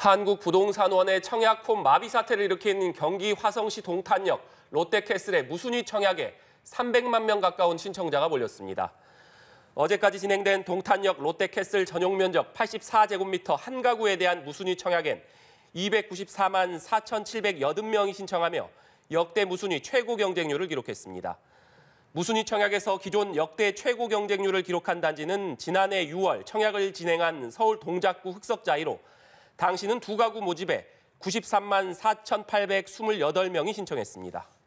한국부동산원의 청약홈 마비 사태를 일으킨 경기 화성시 동탄역 롯데캐슬의 무순위 청약에 300만 명 가까운 신청자가 몰렸습니다. 어제까지 진행된 동탄역 롯데캐슬 전용 면적 84제곱미터 한 가구에 대한 무순위 청약엔 294만 4,780명이 신청하며 역대 무순위 최고 경쟁률을 기록했습니다. 무순위 청약에서 기존 역대 최고 경쟁률을 기록한 단지는 지난해 6월 청약을 진행한 서울 동작구 흑석자이로 당시는 두 가구 모집에 93만 4,828명이 신청했습니다.